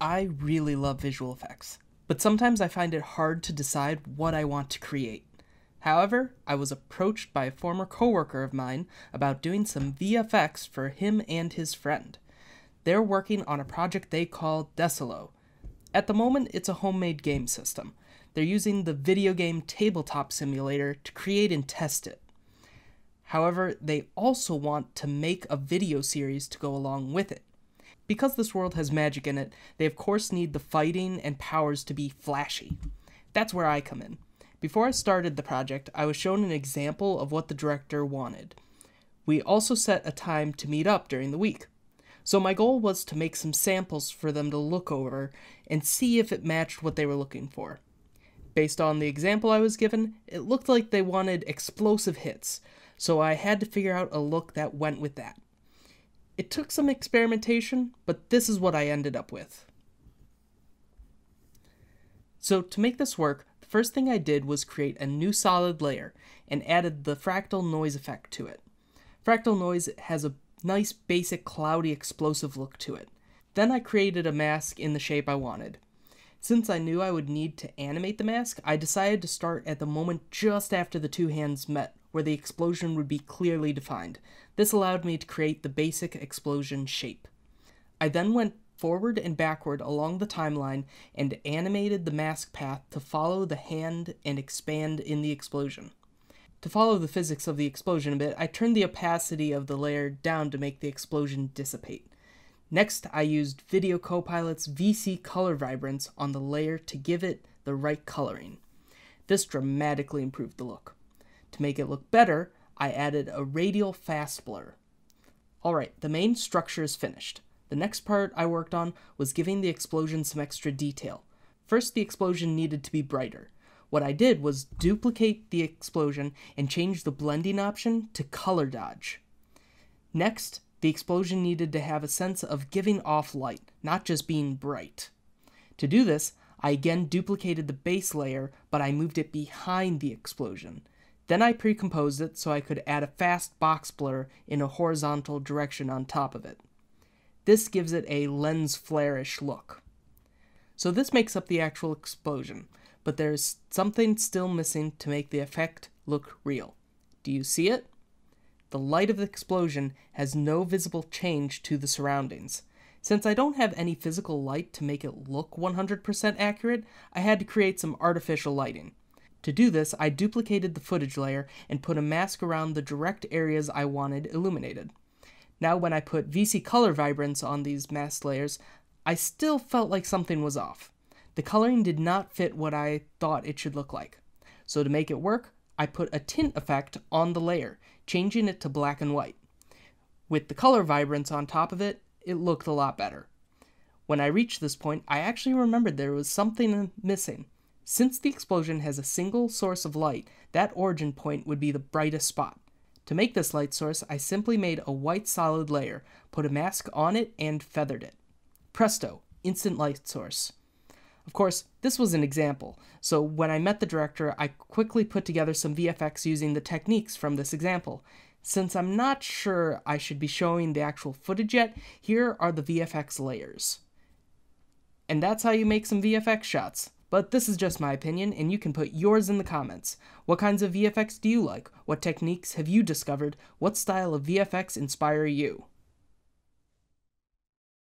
I really love visual effects, but sometimes I find it hard to decide what I want to create. However, I was approached by a former coworker of mine about doing some VFX for him and his friend. They're working on a project they call Desolo. At the moment, it's a homemade game system. They're using the video game Tabletop Simulator to create and test it. However, they also want to make a video series to go along with it. Because this world has magic in it, they of course need the fighting and powers to be flashy. That's where I come in. Before I started the project, I was shown an example of what the director wanted. We also set a time to meet up during the week. So my goal was to make some samples for them to look over and see if it matched what they were looking for. Based on the example I was given, it looked like they wanted explosive hits, so I had to figure out a look that went with that. It took some experimentation, but this is what I ended up with. So to make this work, the first thing I did was create a new solid layer and added the fractal noise effect to it. Fractal noise has a nice basic cloudy explosive look to it. Then I created a mask in the shape I wanted. Since I knew I would need to animate the mask, I decided to start at the moment just after the two hands met where the explosion would be clearly defined. This allowed me to create the basic explosion shape. I then went forward and backward along the timeline and animated the mask path to follow the hand and expand in the explosion. To follow the physics of the explosion a bit, I turned the opacity of the layer down to make the explosion dissipate. Next, I used Video Copilot's VC Color Vibrance on the layer to give it the right coloring. This dramatically improved the look. To make it look better, I added a radial fast blur. Alright, the main structure is finished. The next part I worked on was giving the explosion some extra detail. First, the explosion needed to be brighter. What I did was duplicate the explosion and change the blending option to color dodge. Next, the explosion needed to have a sense of giving off light, not just being bright. To do this, I again duplicated the base layer, but I moved it behind the explosion. Then I pre-compose it so I could add a fast box blur in a horizontal direction on top of it. This gives it a lens flare-ish look. So this makes up the actual explosion, but there's something still missing to make the effect look real. Do you see it? The light of the explosion has no visible change to the surroundings. Since I don't have any physical light to make it look 100% accurate, I had to create some artificial lighting. To do this, I duplicated the footage layer and put a mask around the direct areas I wanted illuminated. Now when I put VC Color Vibrance on these mask layers, I still felt like something was off. The coloring did not fit what I thought it should look like. So to make it work, I put a tint effect on the layer, changing it to black and white. With the color vibrance on top of it, it looked a lot better. When I reached this point, I actually remembered there was something missing, since the explosion has a single source of light, that origin point would be the brightest spot. To make this light source, I simply made a white solid layer, put a mask on it, and feathered it. Presto, instant light source. Of course, this was an example, so when I met the director, I quickly put together some VFX using the techniques from this example. Since I'm not sure I should be showing the actual footage yet, here are the VFX layers. And that's how you make some VFX shots. But this is just my opinion, and you can put yours in the comments. What kinds of VFX do you like? What techniques have you discovered? What style of VFX inspire you?